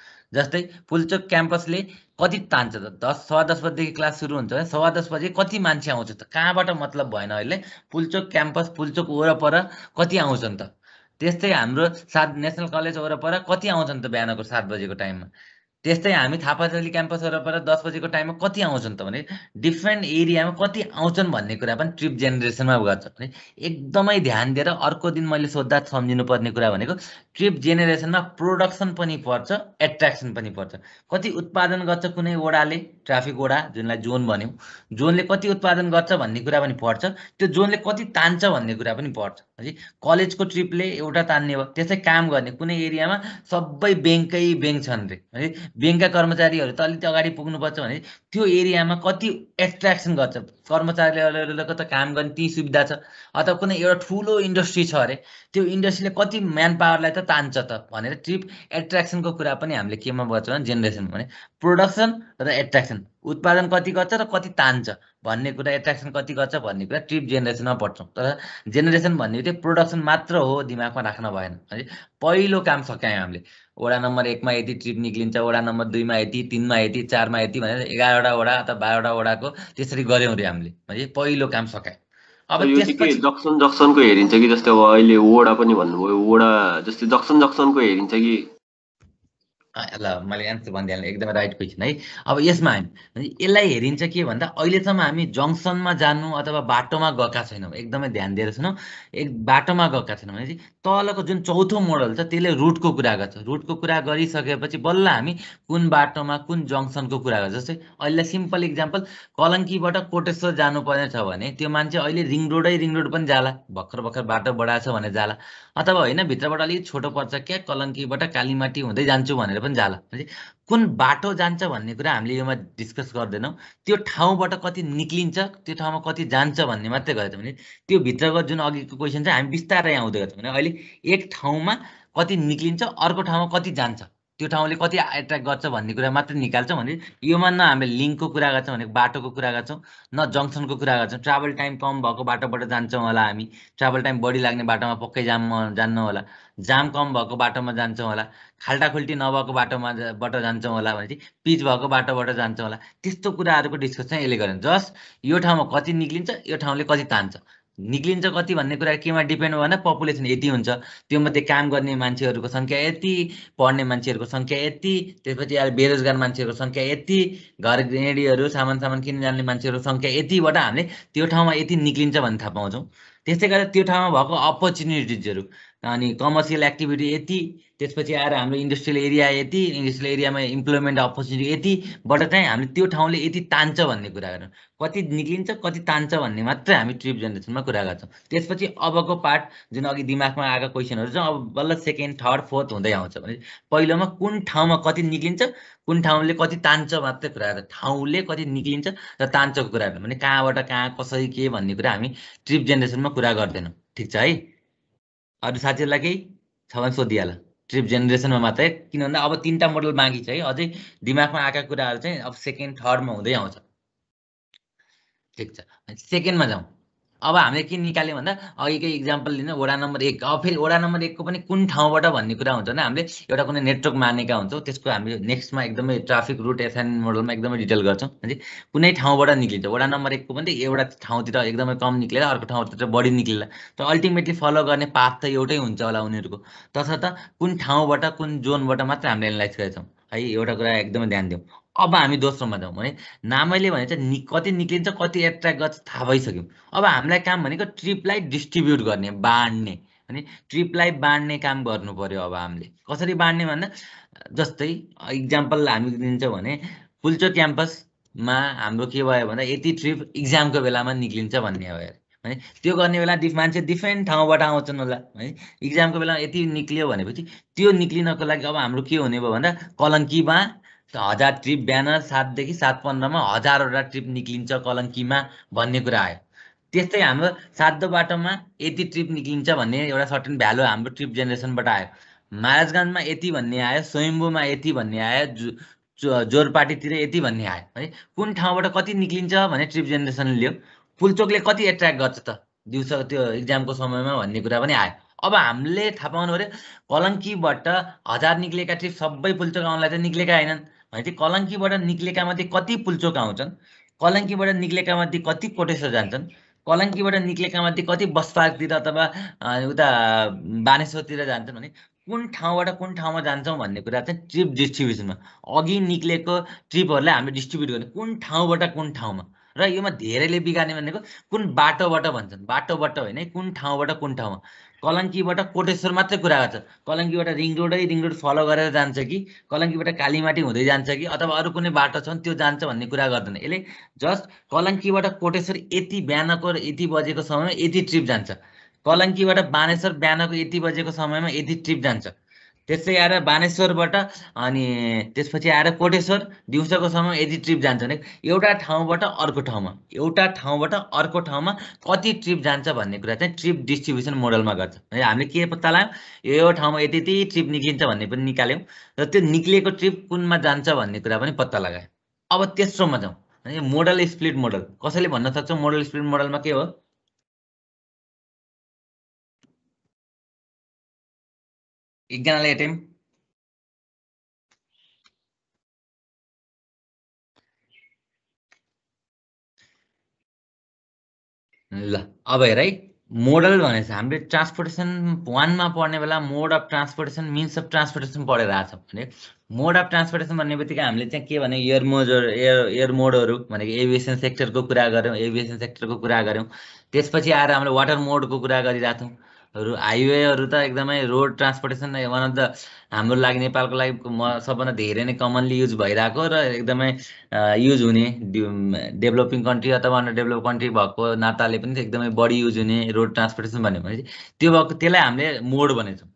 जस्तै पुल्चोक क्याम्पसले कति तान्छ त दस सवा दस बजीदेखि क्लास सुरु हुन्छ भने सवा दस बजी कति मान्छे आउँछ त कहाँबाट मतलब भएन अहिले पुल्चोक क्याम्पस पुल्चोक वरपर कति आउँछन् त त्यस्तै हाम्रो सात नेसनल कलेज वरपर कति आउँछन् त बिहानको सात बजेको टाइममा त्यस्तै हामी थापाजली क्याम्पसहरूबाट दस बजीको टाइममा कति आउँछन् त भने डिफ्रेन्ट एरियामा कति आउँछन् भन्ने कुरा पनि ट्रिप जेनेरेसनमा गर्छ भने एकदमै ध्यान दिएर अर्को दिन मैले सोद्धा सम्झिनुपर्ने कुरा भनेको ट्रिप जेनेरेसनमा प्रोडक्सन पनि पर्छ एट्र्याक्सन पनि पर्छ कति उत्पादन गर्छ कुनै वडाले ट्राफिक वडा जुनलाई जोन भन्यो जोनले कति उत्पादन गर्छ भन्ने कुरा पनि पर्छ त्यो जोनले कति तान्छ भन्ने कुरा पनि पर्छ है कलेजको ट्रिपले एउटा तान्ने भयो त्यस्तै काम गर्ने कुनै एरियामा सबै ब्याङ्कै ब्याङ्क छन् रे है ब्याङ्कका कर्मचारीहरू त अलिकति अगाडि पुग्नुपर्छ भने त्यो एरियामा कति एट्र्याक्सन गर्छ कर्मचारीले त काम गर्ने त्यही सुविधा छ अथवा कुनै एउटा ठुलो इन्डस्ट्री छ अरे त्यो इन्डस्ट्रीले कति म्यान पावरलाई त तान्छ त भनेर ट्रिप एट्र्याक्सनको कुरा पनि हामीले केमा गर्छ भने जेनेरेसन भने प्रोडक्सन र एट्र्याक्सन उत्पादन कति गर्छ र कति तान्छ भन्ने कुरा एट्र्याक्सन कति गर्छ भन्ने कुरा ट्रिप जेनेरेसनमा पढ्छौँ तर जेनेरेसन भन्ने चाहिँ प्रोडक्सन मात्र हो दिमागमा राख्न भएन है पहिलो काम सकायौँ हामीले वडा नम्बर एकमा यति ट्रिप निक्लिन्छ वडा नम्बर दुईमा यति तिनमा यति चारमा यति भनेर एघारवटा वडा अथवा बाह्रवटा वडाको त्यसरी गऱ्यौँ रे हामीले भने पहिलो काम सकायो अब जक्सन जक्सनको हेरिन्छ कि जस्तै अब अहिले वडा पनि भन्नुभयो वडा जस्तै जक्सन जक्सनको हेरिन्छ कि ल मैले एन्सर भनिदिएँ एकदमै राइट क्वेसन है अब यसमा हामी यसलाई हेरिन्छ के भन्दा अहिलेसम्म हामी जङ्सनमा जानु अथवा बाटोमा गएका छैनौँ एकदमै ध्यान दिएर छैनौँ एक बाटोमा गएका छैनौँ भनेपछि तलको जुन चौथो मोडल छ त्यसले रुटको कुरा गर्छ रुटको कुरा गरिसकेपछि बल्ल हामी कुन बाटोमा कुन जङ्सनको कुरा गर्छ जस्तै अहिले सिम्पल इक्जाम्पल कलङ्कीबाट कोटेश्वर जानुपर्ने छ भने त्यो मान्छे अहिले रिङ रोडै रिङ रोड पनि जाला भर्खर भर्खर बाटो बढाएछ छ भने जाला अथवा होइन भित्रबाट अलिक छोटो पर्छ क्या कलङ्कीबाट कालीमाटी हुँदै जान्छु भनेर पनि जाला कुन बाटो जान्छ भन्ने कुरा हामीले योमा डिस्कस गर्दैनौँ त्यो ठाउँबाट कति निक्लिन्छ त्यो ठाउँमा कति जान्छ भन्ने मात्रै गरेको भने त्यो भित्रको जुन अघिको क्वेसन छ हामी बिस्तारै आउँदै गर्छौँ भने अहिले एक ठाउँमा कति निक्लिन्छ अर्को ठाउँमा कति जान्छ त्यो ठाउँले कति एट्र्याक्ट गर्छ भन्ने कुरा मात्रै निकाल्छौँ भने योमा न हामीले लिङ्कको कुरा गर्छौँ भने बाटोको कुरा गर्छौँ न जङ्सनको कुरा गर्छौँ ट्राभल टाइम कम भएको बाटोबाट जान्छौँ होला हामी ट्राभल टाइम बढी लाग्ने बाटोमा पक्कै जाम जान्नु होला जाम कम भएको बाटोमा जान्छौँ होला खाल्टाखुल्टी नभएको बाटोमा बाट जान्छौँ होला भनेपछि पिच भएको बाटोबाट जान्छौँ होला त्यस्तो कुराहरूको डिस्कसन यसले गर्यो जस्ट यो ठाउँमा कति निक्लिन्छ यो ठाउँले कति तान्छ निक्लिन्छ कति भन्ने कुरा केमा डिपेन्ड भने पपुलेसन यति हुन्छ त्यो मध्ये काम गर्ने मान्छेहरूको सङ्ख्या यति पढ्ने मान्छेहरूको सङ्ख्या यति त्यसपछि अब बेरोजगार मान्छेहरूको सङ्ख्या यति घर गृहिणीहरू सामान सामान किन्न जाने मान्छेहरूको सङ्ख्या यतिबाट हामीले त्यो ठाउँमा यति निक्लिन्छ भन्ने थाहा पाउँछौँ त्यस्तै गरेर त्यो ठाउँमा भएको अपर्च्युनिटिजहरू अनि कमर्सियल एक्टिभिटी यति त्यसपछि आएर हाम्रो इन्डस्ट्रियल एरिया यति इन्डस्ट्रियल एरियामा इम्प्लोइमेन्ट अपर्च्युनिटी यतिबाट चाहिँ हामीले त्यो ठाउँले यति तान्छ भन्ने कुरा गरौँ कति निक्लिन्छ कति तान्छ भन्ने मात्रै हामी ट्रिप जेनेरेसनमा कुरा गर्छौँ त्यसपछि अबको पार्ट जुन अघि दिमागमा आएका क्वेसनहरू छ अब बल्ल सेकेन्ड थर्ड फोर्थ हुँदै आउँछ भने पहिलोमा कुन ठाउँमा कति निक्लिन्छ कुन ठाउँले कति तान्छ मात्रै कुरा गर्छ ठाउँले कति निक्लिन्छ र तान्छको कुरा गर्नु भने कहाँबाट कहाँ कसरी के भन्ने कुरा हामी ट्रिप जेनेरेसनमा कुरा गर्दैनौँ ठिक छ है अरू साथीहरूलाई केही छ भने सोधिहाल ट्रिप जेनेरेसनमा मात्रै किन भन्दा अब तिनवटा मोडल बाँकी छ है अझै दिमागमा आएका कुराहरू चाहिँ अब सेकेन्ड थर्डमा हुँदै आउँछ ठिक छ सेकेन्डमा जाउँ अब हामीले के निकाल्यौँ भन्दा अघिकै इक्जाम्पल लिनु वडा नम्बर एक अब फेरि वडा नम्बर एकको पनि कुन ठाउँबाट भन्ने कुरा हुन्छ भने हामीले एउटा कुनै नेटवर्क मानेका हुन्छौँ त्यसको हामीले नेक्स्टमा एकदमै ट्राफिक रुट एसएन मोडलमा एकदमै डिटेल गर्छौँ कुनै ठाउँबाट निक्लिन्छ वडा नम्बर एकको पनि एउटा ठाउँतिर एकदमै कम निक्लेर अर्को ठाउँतिर बढी निक्लेला त अल्टिमेटली फलो गर्ने पाथ त एउटै हुन्छ होला उनीहरूको तसर्थ कुन ठाउँबाट कुन जोनबाट मात्र हामीले एनालाइज गरेछौँ है एउटा कुरा एकदमै ध्यान दिउँ अब हामी दोस्रोमा जाउँ भने नामैले भने चाहिँ नि कति निक्लिन्छ कति एट्र्याक्ट गर्छ थाहा भइसक्यो अब हामीलाई काम भनेको ट्रिपलाई डिस्ट्रिब्युट गर्ने बाँड्ने अनि ट्रिपलाई बाँड्ने काम गर्नु पर्यो अब हामीले कसरी बाँड्ने भन्दा जस्तै इक्जाम्पल हामी दिन्छौँ भने पुल्चो क्याम्पसमा हाम्रो के भयो भन्दा यति ट्रिप इक्जामको बेलामा निक्लिन्छ भन्ने हो है त्यो गर्ने बेला डिफ मान्छे डिफ्रेन्ट ठाउँबाट आउँछन् होला है इक्जामको बेलामा यति निक्लियो भनेपछि त्यो निक्लिनको लागि अब हाम्रो के हुने भयो भन्दा कलङ्कीमा हजार ट्रिप बिहान सातदेखि सात पन्ध्रमा हजारवटा ट्रिप निक्लिन्छ कलङ्कीमा भन्ने कुरा आयो त्यस्तै हाम्रो सातो बाटोमा यति ट्रिप निक्लिन्छ भन्ने एउटा सर्टेन भ्यालु हाम्रो ट्रिप जेनेरेसनबाट आयो महाराजगञ्जमा यति भन्ने आयो स्वयम्बुमा यति भन्ने आयो जोरपाटीतिर यति भन्ने आयो है कुन ठाउँबाट कति निक्लिन्छ भने ट्रिप जेनेरेसन लियो पुलचोकले कति एट्र्याक्ट गर्छ त दिउँसो त्यो इक्जामको समयमा भन्ने कुरा पनि आयो अब हामीले थाहा पाउनु पऱ्यो कलङ्कीबाट हजार निक्लेका ट्रिप सबै पुलचोक आउनलाई त निक्लेका होइनन् भनेपछि कलङ्कीबाट मध्ये कति पुल्चोक आउँछन् कलङ्कीबाट मध्ये कति कोटेश्वर जान्छन् कलङ्कीबाट मध्ये कति बसपाकतिर अथवा उता बानेश्वरतिर जान्छन् भने कुन ठाउँबाट कुन ठाउँमा जान्छौँ भन्ने कुरा चाहिँ ट्रिप डिस्ट्रिब्युसनमा अघि निक्लेको ट्रिपहरूलाई हामीले डिस्ट्रिब्युट गर्ने कुन ठाउँबाट कुन ठाउँमा र योमा धेरैले बिगार्ने भनेको कुन बाटोबाट भन्छन् बाटोबाट होइन कुन ठाउँबाट कुन ठाउँमा कलङ्कीबाट कोटेश्वर मात्रै कुरा गर्छ कलङ्कीबाट रिङ रोडै रिङ रोड फलो गरेर जान्छ कि कलङ्कीबाट कालीमाटी हुँदै जान्छ कि अथवा अरू कुनै बाटो छन् त्यो जान्छ भन्ने कुरा गर्दैन यसले जस्ट कलङ्कीबाट कोटेश्वर यति बिहानको यति बजेको समयमा यति ट्रिप जान्छ कलङ्कीबाट बानेश्वर बिहानको यति बजेको समयमा यति ट्रिप जान्छ त्यस्तै आएर बानेश्वरबाट अनि त्यसपछि आएर कोटेश्वर दिउँसोको समय यदि ट्रिप जान्छ भने एउटा ठाउँबाट अर्को ठाउँमा एउटा ठाउँबाट अर्को ठाउँमा कति ट्रिप जान्छ भन्ने कुरा चाहिँ ट्रिप डिस्ट्रिब्युसन मोडलमा गर्छ हामीले के पत्ता लगायौँ यो ठाउँमा यति यति ट्रिप निक्लिन्छ भन्ने पनि निकाल्यौँ र त्यो निक्लिएको ट्रिप कुनमा जान्छ भन्ने कुरा पनि पत्ता लगायो अब तेस्रोमा जाउँ मोडल स्प्लिट मोडल कसैले भन्न सक्छौँ मोडल स्प्लिट मोडलमा के हो एकजनाले एटेम ल अब हेर है मोडल भनेपछि हामीले ट्रान्सपोर्टेसन वानमा पढ्ने बेला mode of transportation means of transportation पढेर आएको छ भने मोड अफ ट्रान्सपोर्टेसन भन्ने बित्तिकै हामीले चाहिँ के भने एयर मोडहरू एयर एयर मोडहरू भनेको एभिएसन सेक्टरको कुरा गऱ्यौँ एभिएसन सेक्टरको कुरा गऱ्यौँ त्यसपछि आएर हामीले वाटर मोडको कुरा गरिरहेको थियौँ हाइवेहरू त एकदमै road transportation one of the हाम्रो लागि नेपालको लागि म सबभन्दा धेरै नै कमनली युज भइरहेको र एकदमै युज हुने डेभलपिङ कन्ट्री अथवा अन्डर डेभलप कन्ट्री भएको नाताले पनि एकदमै बढी युज हुने रोड ट्रान्सपोर्टेसन भन्यो भने त्यो भएको त्यसलाई हामीले मोड भनेको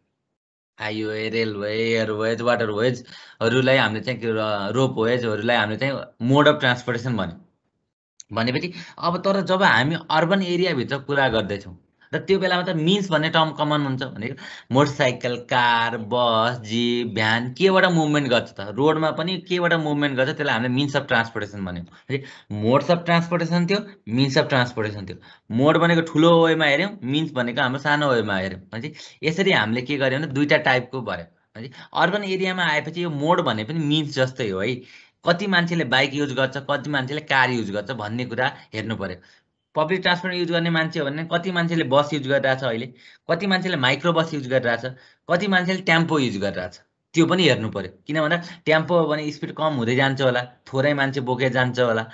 हाइवे रेलवे एयरवेज वाटरवेजहरूलाई हामीले चाहिँ रोपवेजहरूलाई हामीले चाहिँ मोड अफ ट्रान्सपोर्टेसन भन्यो भनेपछि अब तर जब हामी अर्बन एरियाभित्र कुरा गर्दैछौँ र त्यो बेलामा त मिन्स भन्ने टर्म कमन हुन्छ भनेको motorcycle car bus jeep van केबाट मुभमेन्ट गर्छ त रोडमा पनि केबाट मुभमेन्ट गर्छ त्यसलाई हामीले मिन्स अफ ट्रान्सपोर्टेसन भन्यौँ मोड्स अफ ट्रान्सपोर्टेसन थियो मिन्स अफ ट्रान्सपोर्टेसन थियो मोड भनेको ठुलो वेमा हेऱ्यौँ मिन्स भनेको हाम्रो सानो वेमा हेऱ्यौँ भनेपछि यसरी हामीले के गर्यौँ भने दुईवटा टाइपको भयो है अर्बन एरियामा आएपछि यो मोड भने पनि मिन्स जस्तै हो है कति मान्छेले बाइक युज गर्छ कति मान्छेले कार युज गर्छ भन्ने कुरा हेर्नु पऱ्यो पब्लिक ट्रान्सपोर्ट युज गर्ने मान्छे हो भने कति मान्छेले बस युज गरिरहेछ अहिले कति मान्छेले माइक्रो बस युज गरिरहेछ कति मान्छेले ट्याम्पो युज गरिरहेछ त्यो पनि हेर्नु पऱ्यो किन भन्दा ट्याम्पो हो भने स्पिड कम हुँदै जान्छ होला थोरै मान्छे बोकेर जान्छ होला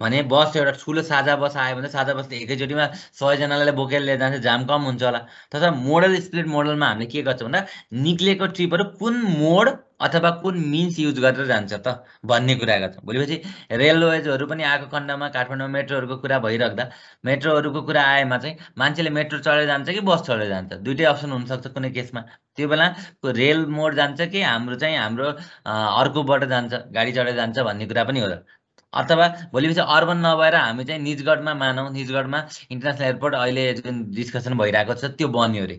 भने बस एउटा ठुलो साझा बस आयो भने साझा बसले एकैचोटिमा सयजनालाई बोकेर लिएर जान्छ जाम कम हुन्छ होला तथा मोडल स्प्लिट मोडलमा हामीले के गर्छौँ भन्दा निक्लिएको ट्रिपहरू कुन मोड अथवा कुन मिन्स युज गरेर जान्छ त भन्ने कुरा गर्छौँ भोलिपछि रेलवेजहरू पनि आएको खण्डमा काठमाडौँमा मेट्रोहरूको कुरा भइराख्दा मेट्रोहरूको कुरा आएमा चाहिँ मान्छेले मेट्रो चढेर जान्छ कि बस चढेर जान्छ दुइटै अप्सन हुनसक्छ कुनै केसमा त्यो बेला रेल मोड जान्छ कि हाम्रो चाहिँ हाम्रो अर्कोबाट जान्छ गाडी चढेर जान्छ भन्ने कुरा पनि हो अथवा भोलि पछि अर्बन नभएर हामी चाहिँ निजगढमा मानौँ निजगढमा इन्टरनेसनल एयरपोर्ट अहिले जुन डिस्कसन भइरहेको छ त्यो बन्यो अरे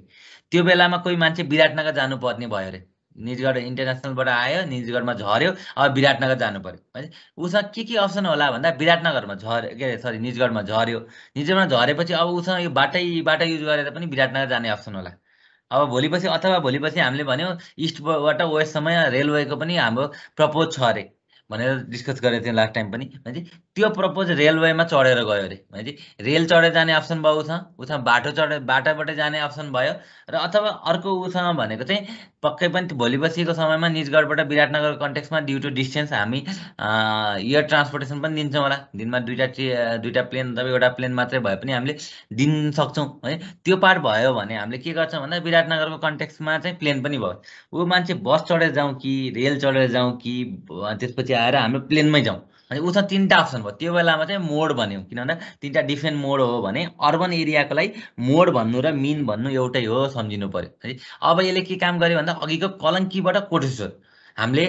त्यो बेलामा कोही मान्छे विराटनगर जानुपर्ने भयो अरे निजगढ इन्टरनेसनलबाट आयो निजगढमा झऱ्यो अब विराटनगर जानु पऱ्यो है उसँग के के अप्सन होला भन्दा विराटनगरमा झर के अरे सरी निजगढमा झऱ्यो निजगढमा झरेपछि अब उसँग यो बाटै बाटो युज गरेर पनि विराटनगर जाने अप्सन होला अब भोलिपछि अथवा भोलिपछि हामीले भन्यौँ इस्टबाट वेस्टसम्म रेलवेको पनि हाम्रो प्रपोज छ अरे भनेर डिस्कस गरेको थिएँ लास्ट टाइम पनि भनेपछि त्यो प्रपोज रेलवेमा चढेर गयो अरे भनेपछि रेल चढेर जाने अप्सन भयो उसँग उसँग बाटो चढे बाटाबाटै जाने अप्सन भयो र अथवा अर्को उसँग भनेको चाहिँ पक्कै पनि भोलि बसीको समयमा निजगढबाट विराटनगर कन्टेक्समा ड्यु टु डिस्टेन्स हामी एयर ट्रान्सपोर्टेसन पनि दिन्छौँ होला दिनमा दुईवटा ट्रे दुईवटा प्लेन अथवा एउटा प्लेन मात्रै भए पनि हामीले दिन सक्छौँ है त्यो पार्ट भयो भने हामीले के गर्छौँ भन्दा विराटनगरको कन्टेक्समा चाहिँ प्लेन पनि भयो ऊ मान्छे बस चढेर जाउँ कि रेल चढेर जाउँ कि त्यसपछि आएर हाम्रो प्लेनमै जाउँ अनि उसमा तिनवटा अप्सन भयो त्यो बेलामा चाहिँ मोड भन्यौँ किनभने तिनवटा डिफ्रेन्ट मोड हो भने अर्बन एरियाको लागि मोड भन्नु र मिन भन्नु एउटै हो सम्झिनु पऱ्यो है अब यसले के काम गर्यो भन्दा अघिको कलङ्कीबाट कोटेश्वर हामीले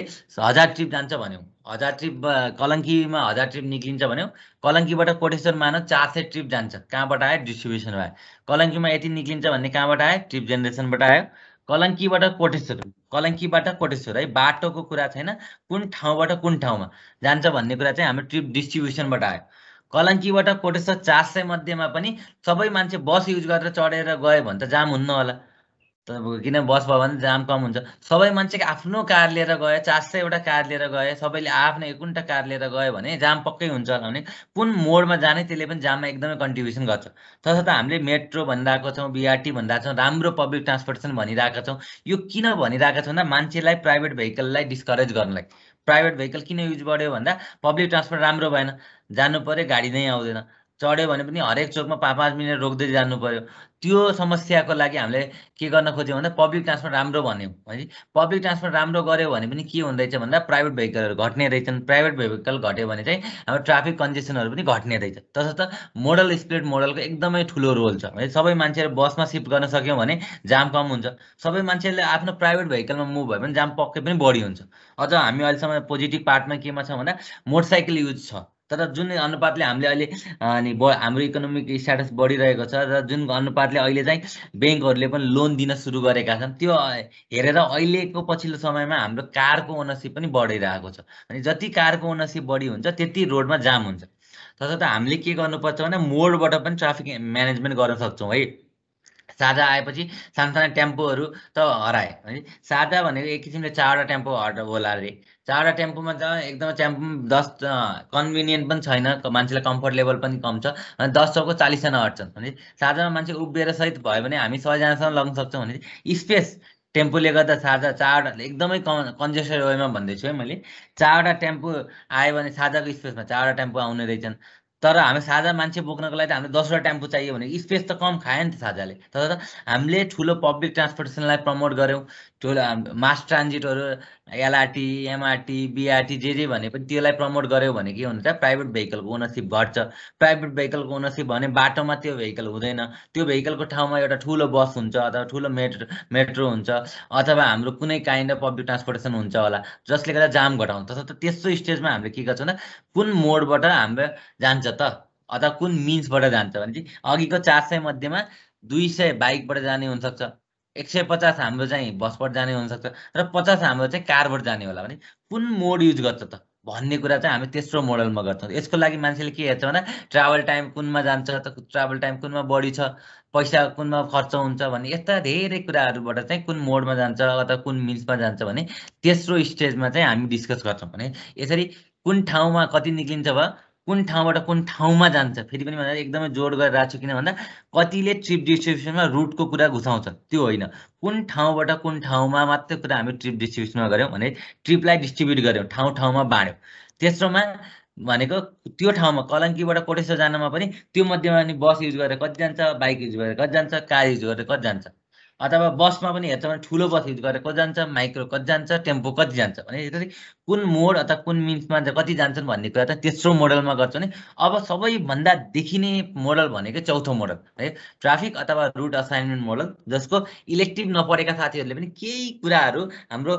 हजार ट्रिप जान्छ भन्यौँ हजार ट्रिप कलङ्कीमा हजार ट्रिप निक्लिन्छ भन्यौँ कलङ्कीबाट कोटेश्वर मानव चार सय ट्रिप जान्छ कहाँबाट आयो डिस्ट्रिब्युसनबाट आयो कलङ्कीमा यति निक्लिन्छ भन्ने कहाँबाट आयो ट्रिप जेनेरेसनबाट आयो कलङ्कीबाट कोटेश्वर कलङ्कीबाट कोटेश्वर है बाटोको कुरा छैन कुन ठाउँबाट कुन ठाउँमा जान्छ भन्ने कुरा चाहिँ हाम्रो ट्रिप डिस्ट्रिब्युसनबाट आयो कलङ्कीबाट कोटेश्वर चार सय मध्येमा पनि सबै मान्छे बस युज गरेर चढेर गयो भने त जाम हुन्न होला तपाईँको किन बस भयो भने जाम कम हुन्छ सबै मान्छेको आफ्नो कार लिएर गयो चार सयवटा कार लिएर गए सबैले आफ्नो एकुन्टा कार लिएर गयो भने जाम पक्कै हुन्छ होला भने कुन मोडमा जाने त्यसले पनि जाममा एकदमै कन्ट्रिब्युसन गर्छ तसर्थ हामीले मेट्रो भनिरहेको छौँ बिआरटी भनिरहेको छौँ राम्रो पब्लिक ट्रान्सपोर्टेसन भनिरहेका छौँ यो किन भनिरहेका छौँ भन्दा मान्छेलाई प्राइभेट भेहिकललाई डिस्करेज गर्नलाई प्राइभेट भेहिकल किन युज गर्यो भन्दा पब्लिक ट्रान्सपोर्ट राम्रो भएन जानु पऱ्यो गाडी नै आउँदैन चढ्यो भने पनि हरेक चोकमा पाँच पाँच मिनट रोक्दै जानु पर्यो त्यो समस्याको लागि हामीले के गर्न खोज्यौँ भन्दा पब्लिक ट्रान्सपोर्ट राम्रो भन्यौँ है पब्लिक ट्रान्सपोर्ट राम्रो गऱ्यो भने पनि के हुँदैछ भन्दा प्राइभेट भेहिकलहरू घट्ने रहेछन् प्राइभेट भेहिकल घट्यो भने चाहिँ हाम्रो ट्राफिक कन्जेसनहरू पनि घट्ने रहेछ तसर्थ मोडल स्प्लिट मोडलको एकदमै ठुलो रोल छ है सबै मान्छेहरू बसमा सिफ्ट गर्न सक्यौँ भने जाम कम हुन्छ सबै मान्छेहरूले आफ्नो प्राइभेट भेहिकलमा मुभ भयो भने जाम पक्कै पनि बढी हुन्छ अझ हामी अहिलेसम्म पोजिटिभ पार्टमा केमा छ भन्दा मोटरसाइकल युज छ तर जुन अनुपातले हामीले अहिले अनि हाम्रो इकोनोमिक स्ट्याटस बढिरहेको छ र जुन अनुपातले अहिले चाहिँ ब्याङ्कहरूले पनि लोन दिन सुरु गरेका छन् त्यो हेरेर अहिलेको पछिल्लो समयमा हाम्रो कारको ओनरसिप पनि बढिरहेको छ अनि जति कारको ओनरसिप बढी हुन्छ त्यति रोडमा जाम हुन्छ तसर्थ हामीले के गर्नुपर्छ भने मोडबाट पनि ट्राफिक म्यानेजमेन्ट गर्न सक्छौँ है साझा आएपछि साना साना टेम्पोहरू त हराए है साझा भनेको एक किसिमले चारवटा टेम्पो हट होला अरे चारवटा टेम्पोमा त एकदमै पनि दस कन्भिनियन्ट पनि छैन मान्छेलाई कम्फर्टेबल पनि कम छ अनि दस सौको चालिसजना हट्छन् भने साझामा मान्छे उभिएर सहित भयो भने हामी सयजनासम्म लग्न सक्छौँ भने स्पेस टेम्पोले गर्दा साझा चारवटा एकदमै कम कन्जेस्टेड वेमा भन्दैछु है मैले चारवटा टेम्पो आयो भने साझाको स्पेसमा चारवटा टेम्पो आउने रहेछन् तर हामी साझा मान्छे बोक्नको लागि त हामीले दसवटा टेम्पो चाहियो भने स्पेस त कम खायो नि त साझाले तर हामीले ठुलो पब्लिक ट्रान्सपोर्टेसनलाई प्रमोट गऱ्यौँ ठुलो मास ट्रान्जिटहरू एलआरटी एमआरटी बिआरटी जे जे भने पनि त्यसलाई प्रमोट गऱ्यो भने के हुन्छ प्राइभेट भेहिकलको ओनरसिप घट्छ प्राइभेट भेहिकलको ओनरसिप भने बाटोमा त्यो भेहिकल हुँदैन त्यो भेहिकलको ठाउँमा एउटा ठुलो बस हुन्छ अथवा ठुलो मेट्रो मेट्रो हुन्छ अथवा हाम्रो कुनै काइन्ड अफ पब्लिक ट्रान्सपोर्टेसन हुन्छ होला जसले गर्दा जाम घटाउँछ तर त्यस्तो स्टेजमा हामीले के गर्छौँ भन्दा कुन मोडबाट हाम्रो जान्छ त अथवा कुन मिन्सबाट जान्छ भने चाहिँ अघिको चार सय मध्येमा दुई सय बाइकबाट जाने हुनसक्छ एक सय पचास हाम्रो चाहिँ बसबाट जाने हुनसक्छ र पचास हाम्रो चाहिँ कारबाट जाने होला भने कुन मोड युज गर्छ त भन्ने कुरा चाहिँ हामी तेस्रो मोडलमा गर्छौँ यसको लागि मान्छेले के हेर्छ भन्दा ट्राभल टाइम कुनमा जान्छ त ट्राभल टाइम कुनमा बढी छ पैसा कुनमा खर्च हुन्छ भने यस्ता धेरै कुराहरूबाट चाहिँ कुन मोडमा जान्छ अथवा कुन मिन्समा जान्छ भने तेस्रो स्टेजमा चाहिँ हामी डिस्कस गर्छौँ भने यसरी कुन ठाउँमा कति निक्लिन्छ भयो कुन ठाउँबाट कुन ठाउँमा जान्छ फेरि पनि भन्दा एकदमै जोड गरेर राख्छु किन भन्दा कतिले ट्रिप डिस्ट्रिब्युसनमा रुटको कुरा घुसाउँछ त्यो होइन कुन ठाउँबाट कुन ठाउँमा मात्रै कुरा हामी ट्रिप डिस्ट्रिब्युसनमा गऱ्यौँ भने ट्रिपलाई डिस्ट्रिब्युट गऱ्यौँ ठाउँ ठाउँमा बाँड्यौँ तेस्रोमा भनेको त्यो ठाउँमा कलङ्कीबाट कोटेश्वर जानमा पनि त्यो मध्येमा अनि बस युज गरेर कति जान्छ बाइक युज गरेर कति जान्छ कार युज गरेर कति जान्छ अथवा बसमा पनि हेर्छ भने ठुलो बस युज गरेर कति जान्छ माइक्रो कति जान्छ टेम्पो कति जान्छ भने कुन मोड अथवा कुन मिन्समा कति जान्छन् भन्ने कुरा त तेस्रो मोडलमा गर्छ भने अब सबैभन्दा देखिने मोडल भनेको चौथो मोडल है ट्राफिक अथवा रुट असाइनमेन्ट मोडल जसको इलेक्ट्रिभ नपढेका साथीहरूले पनि केही कुराहरू हाम्रो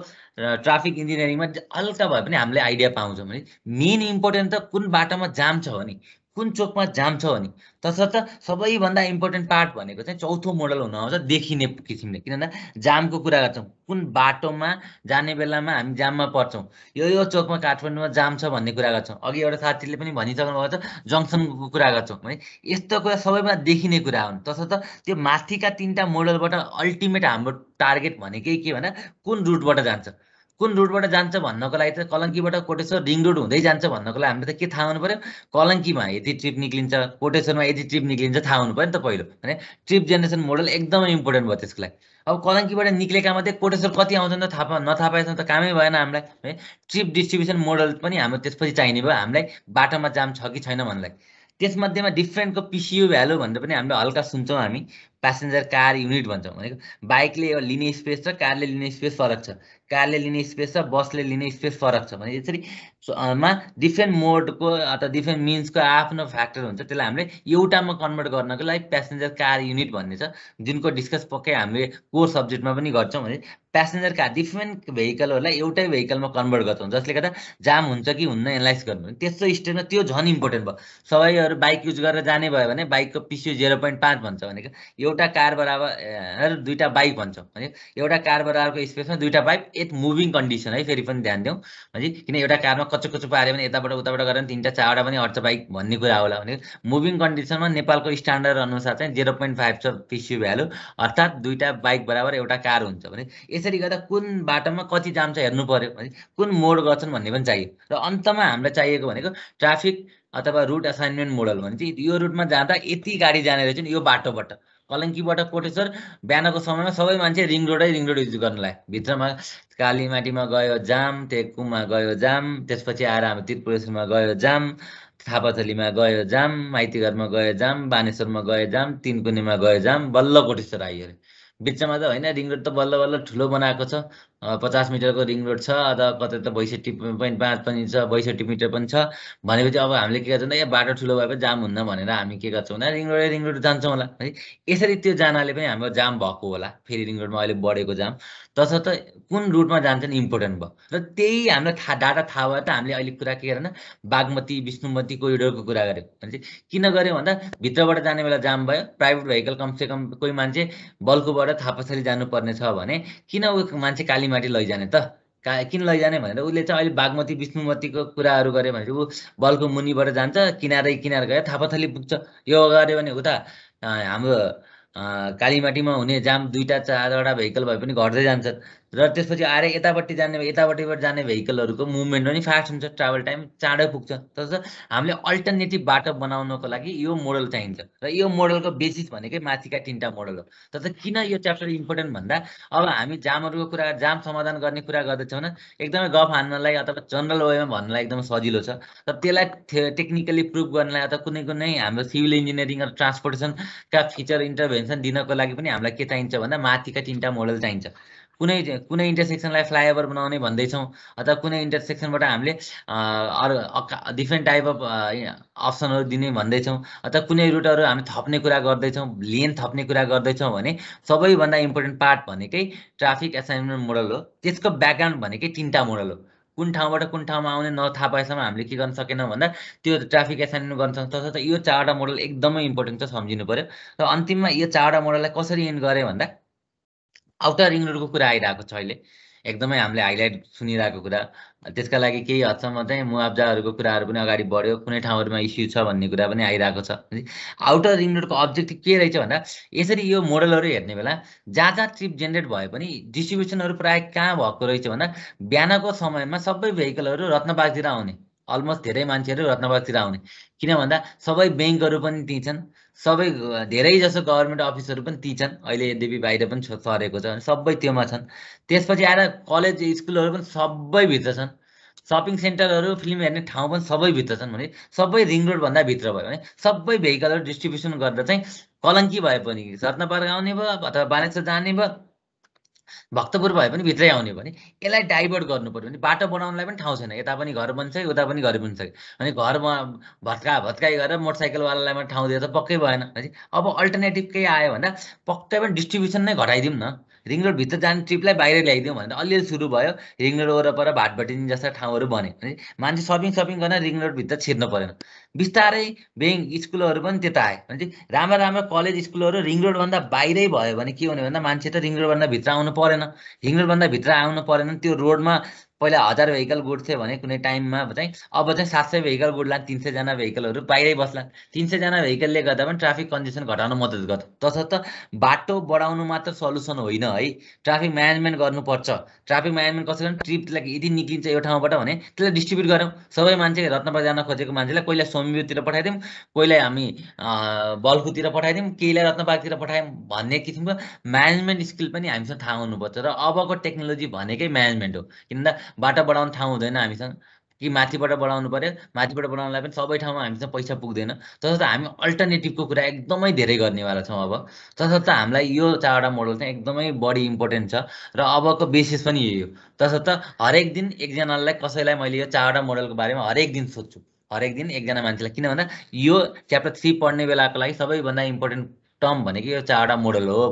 ट्राफिक इन्जिनियरिङमा हल्का भए पनि हामीले आइडिया पाउँछौँ भने मेन इम्पोर्टेन्ट त कुन बाटोमा जाम छ भने कुन चोकमा जाम छ भने तसर्थ सबैभन्दा इम्पोर्टेन्ट पार्ट भनेको चाहिँ चौथो मोडल हुन आउँछ देखिने किसिमले किन भन्दा जामको कुरा गर्छौँ कुन बाटोमा जाने बेलामा हामी जाममा पर्छौँ यो यो चोकमा काठमाडौँमा जाम छ भन्ने कुरा गर्छौँ अघि एउटा साथीले पनि भनिसक्नु भएको छ जङ्सनको कुरा गर्छौँ भने यस्तो कुरा सबैमा देखिने कुरा हुन् तसर्थ त्यो माथिका तिनवटा मोडलबाट अल्टिमेट हाम्रो टार्गेट भनेकै के भन्दा कुन रुटबाट जान्छ कुन रोडबाट जान्छ भन्नको लागि त कलङ्कीबाट कोटेश्वर रिङ रोड हुँदै जान्छ भन्नको लागि हामीले त के थाहा हुनु पऱ्यो कलङ्कीमा यति ट्रिप निक्लिन्छ कोटेश्वरमा यति ट्रिप निक्लिन्छ थाहा हुनु पऱ्यो नि त पहिलो होइन ट्रिप जेनेरेसन मोडल एकदमै इम्पोर्टेन्ट भयो त्यसको लागि अब कलङ्कीबाट निक्लेका मात्रै कोटेश्वर कति आउँछ त थाहा नथा पाएछ त कामै भएन हामीलाई है ट्रिप डिस्ट्रिब्युसन मोडल पनि हाम्रो त्यसपछि चाहिने भयो हामीलाई बाटोमा जाम छ कि छैन भन्नलाई त्यसमध्येमा डिफ्रेन्टको पिसियु भ्यालु भनेर पनि हामीले हल्का सुन्छौँ हामी प्यासेन्जर कार युनिट भन्छौँ भनेको बाइकले लिने स्पेस र कारले लिने स्पेस फरक छ कारले लिने स्पेस र बसले लिने स्पेस फरक छ भने यसरी मा डिफ्रेन्ट मोडको अथवा डिफ्रेन्ट मिन्सको आफ्नो फ्याक्टर हुन्छ त्यसलाई हामीले एउटामा कन्भर्ट गर्नको लागि प्यासेन्जर कार युनिट भन्ने छ जुनको डिस्कस पक्कै हामीले कोर सब्जेक्टमा पनि गर्छौँ भने प्यासेन्जर कार डिफ्रेन्ट भेहिकलहरूलाई एउटै भेहिकलमा कन्भर्ट गर्छौँ जसले गर्दा जाम हुन्छ कि हुन्न एनालाइज गर्नु त्यस्तो स्टेजमा त्यो झन् इम्पोर्टेन्ट भयो सबैहरू बाइक युज गरेर जाने भयो भने बाइकको पिसियु जिरो पोइन्ट पाँच भन्छ भनेको एउटा कार बराबर दुईवटा बाइक भन्छौँ है एउटा कार बराबरको स्पेसमा दुईवटा बाइक एट मुभिङ कन्डिसन है फेरि पनि ध्यान दिउँ है किन एउटा कारमा कच्चो कच्चो पाऱ्यो भने यताबाट उताबाट गऱ्यो भने तिनवटा चारवटा पनि अट्छ बाइक भन्ने कुरा होला भने मुभिङ कन्डिसनमा नेपालको स्ट्यान्डर्ड अनुसार चाहिँ जिरो पोइन्ट फाइभ छ पिसियु भ्यालु अर्थात् दुईवटा बाइक बराबर एउटा कार हुन्छ भने यसरी गर्दा कुन बाटोमा कति जाम छ हेर्नु पऱ्यो भने कुन मोड गर्छन् भन्ने पनि चाहियो र अन्तमा हामीलाई चाहिएको भनेको ट्राफिक अथवा रुट असाइनमेन्ट मोडल भने चाहिँ यो रुटमा जाँदा यति गाडी जाने रहेछ यो बाटोबाट कलङ्कीबाट कोटेश्वर बिहानको समयमा सबै मान्छे रिङ रोडै रिङ रोड युज गर्नलाई भित्रमा कालीमाटीमा गयो जाम टेकुमा गयो जाम त्यसपछि आएर हाम्रो त्रिपुरेश्वरमा गयो जाम थापाथलीमा गयो जाम माइतीघरमा गयो जाम बानेश्वरमा गयो जाम तिनकुनेमा गयो जाम बल्ल कोटेश्वर आइयो अरे बिचमा त होइन रिङ रोड त बल्ल बल्ल ठुलो बनाएको छ पचास मिटरको रिङ रोड छ अथवा कतै त बैसठी पोइन्ट पाँच पनि छ बैसठी मिटर पनि छ भनेपछि अब हामीले के गर्छौँ ए बाटो ठुलो भए पनि जाम हुन्न भनेर हामी के गर्छौँ भन्दा रिङ रोड रिङ रोड जान्छौँ होला है यसरी त्यो जानाले पनि हाम्रो जाम भएको होला फेरि रिङ रोडमा अहिले बढेको जाम तसर्थ कुन रुटमा जान्छ नि इम्पोर्टेन्ट भयो र त्यही हामीलाई थाहा डाटा थाहा भयो त हामीले अहिले कुरा के गरेन बागमती विष्णुमती कोरिडोरको कुरा भने चाहिँ किन गऱ्यौँ भन्दा भित्रबाट जाने बेला जाम भयो प्राइभेट भेहिकल कमसेकम कोही मान्छे बल्कुबाट थापाथली जानुपर्ने छ भने किन ऊ मान्छे काली माटी लैजाने त का किन लैजाने भनेर उसले चाहिँ अहिले बागमती विष्णुमतीको कुराहरू गऱ्यो भने ऊ बलको मुनिबाट जान्छ किनारै किनार गएर थापाथली पुग्छ यो गऱ्यो भने उता हाम्रो कालीमाटीमा हुने जाम दुईवटा चारवटा भेहिकल भए पनि घट्दै जान्छ र त्यसपछि आएर यतापट्टि जाने यतापट्टिबाट जाने भेहिकलहरूको मुभमेन्ट पनि फास्ट हुन्छ ट्राभल टाइम चाँडै पुग्छ तर हामीले अल्टरनेटिभ बाटो बनाउनको लागि यो मोडल चाहिन्छ र यो मोडलको बेसिस भनेकै माथिका तिनवटा मोडल हो तर किन यो च्याप्टर इम्पोर्टेन्ट भन्दा अब हामी जामहरूको कुरा जाम समाधान गर्ने कुरा गर्दैछौँ न एकदमै गफ हान्नलाई अथवा जनरल वेमा भन्नलाई एकदम सजिलो छ तर त्यसलाई टेक्निकली प्रुभ गर्नलाई अथवा कुनै कुनै हाम्रो सिभिल इन्जिनियरिङ र ट्रान्सपोर्टेसनका फिचर इन्टरभेन्सन दिनको लागि पनि हामीलाई के चाहिन्छ भन्दा माथिका तिनवटा मोडल चाहिन्छ कुनै कुनै इन्टरसेक्सनलाई फ्लाइओभर बनाउने भन्दैछौँ अथवा कुनै इन्टरसेक्सनबाट हामीले अरू डिफ्रेन्ट टाइप अफ अप्सनहरू दिने भन्दैछौँ अथवा कुनै रुटहरू हामी थप्ने कुरा गर्दैछौँ लेन थप्ने कुरा गर्दैछौँ भने सबैभन्दा इम्पोर्टेन्ट पार्ट भनेकै ट्राफिक एसाइनमेन्ट मोडल हो त्यसको ब्याकग्राउन्ड भनेकै तिनवटा मोडल हो कुन ठाउँबाट कुन ठाउँमा आउने न थाहा पाएसम्म हामीले के गर्न सकेनौँ भन्दा त्यो ट्राफिक एसाइनमेन्ट गर्न सक्छ त यो चारवटा मोडल एकदमै इम्पोर्टेन्ट छ सम्झिनु पऱ्यो र अन्तिममा यो चारवटा मोडललाई कसरी इन्ड गरेँ भन्दा आउटर रोडको कुरा आइरहेको छ अहिले एकदमै हामीले हाइलाइट सुनिरहेको कुरा त्यसका लागि केही हदसम्म चाहिँ मुआब्जाहरूको कुराहरू पनि अगाडि बढ्यो कुनै ठाउँहरूमा इस्यु छ भन्ने कुरा पनि आइरहेको छ आउटर रिङ रोडको अब्जेक्टिभ के रहेछ भन्दा यसरी यो मोडलहरू हेर्ने बेला जहाँ जहाँ ट्रिप जेनेरेट भए पनि डिस्ट्रिब्युसनहरू प्रायः कहाँ भएको रहेछ भन्दा बिहानको समयमा सबै भेहिकलहरू रत्नबागतिर आउने अलमोस्ट धेरै मान्छेहरू रत्नबागतिर आउने किन भन्दा सबै ब्याङ्कहरू पनि छन् सबै धेरै जसो गभर्मेन्ट अफिसहरू पनि ती छन् अहिले यद्यपि बाहिर पनि सरेको छ सबै त्योमा छन् त्यसपछि आएर कलेज स्कुलहरू पनि सबैभित्र छन् सपिङ सेन्टरहरू फिल्म हेर्ने ठाउँ पनि सबैभित्र छन् भने सबै रिङ रोडभन्दा भित्र भयो भने सबै भेहिकलहरू डिस्ट्रिब्युसन गर्दा चाहिँ कलङ्की भए पनि सत्नापार्क आउने भयो अथवा बानेश्वर जाने भयो भक्तपुर भए पनि भित्रै आउने भने यसलाई डाइभर्ट गर्नु पऱ्यो भने बाटो बनाउनलाई पनि ठाउँ छैन यता पनि घर बन्छ उता पनि घर बन्छ अनि घरमा भत्का भत्काइ गरेर मोटरसाइकलवालालाई पनि ठाउँ दिएर त पक्कै भएन है अब अल्टरनेटिभ केही आयो भन्दा पक्कै पनि डिस्ट्रिब्युसन नै घटाइदिउँ न रिङ रोडभित्र जाने ट्रिपलाई बाहिर ल्याइदिउँ भनेर अलिअलि सुरु भयो रिङ रोड वरपर भाटभटिन जस्ता ठाउँहरू बने है मान्छे सपिङ सपिङ गर्न रिङ रोडभित्र छिर्न परेन बिस्तारै ब्याङ्क स्कुलहरू पनि त्यता आए भने चाहिँ राम्रा राम्रा कलेज स्कुलहरू रिङ रोडभन्दा बाहिरै भयो भने के हुने भन्दा मान्छे त रिङ रोडभन्दा भित्र आउनु परेन रिङ रोडभन्दा भित्र आउनु परेन त्यो रोडमा पहिला हजार भेहिकल गुड्थ्यो भने कुनै टाइममा चाहिँ अब चाहिँ सात सय भेहिकल गुड्ला तिन सयजना भेहिकलहरू बाहिरै बस्ला तिन सयजना भेहिकलले गर्दा पनि ट्राफिक कन्जेसन घटाउन मद्दत गर्छ तसर्थ बाटो बढाउनु मात्र सल्युसन होइन है ट्राफिक म्यानेजमेन्ट गर्नुपर्छ ट्राफिक म्यानेजमेन्ट कसरी ट्रिपलाई यदि निक्लिन्छ यो ठाउँबाट भने त्यसलाई डिस्ट्रिब्युट गरौँ सबै मान्छे रत्नपर जान खोजेको मान्छेलाई कहिले बमबिरतिर पठाइदिउँ कोहीलाई हामी बल्खुतिर पठाइदिउँ केहीलाई रत्नबागतिर पठायौँ भन्ने किसिमको म्यानेजमेन्ट स्किल पनि हामीसँग थाहा हुनुपर्छ र अबको टेक्नोलोजी भनेकै म्यानेजमेन्ट हो किनभन्दा बाटो बढाउनु थाहा हुँदैन हामीसँग कि माथिबाट बढाउनु पऱ्यो माथिबाट बढाउनलाई पनि सबै ठाउँमा हामीसँग पैसा पुग्दैन तसर्थ हामी अल्टरनेटिभको कुरा एकदमै धेरै गर्नेवाला छौँ अब तसर्थ हामीलाई यो चारवटा मोडल चाहिँ एकदमै बढी इम्पोर्टेन्ट छ र अबको बेसिस पनि यही हो तसर्थ हरेक दिन एकजनालाई कसैलाई मैले यो चारवटा मोडलको बारेमा हरेक दिन सोध्छु हरेक दिन एकजना मान्छेलाई किन भन्दा यो च्याप्टर थ्री पढ्ने बेलाको लागि सबैभन्दा इम्पोर्टेन्ट टर्म भनेको यो चारवटा मोडल हो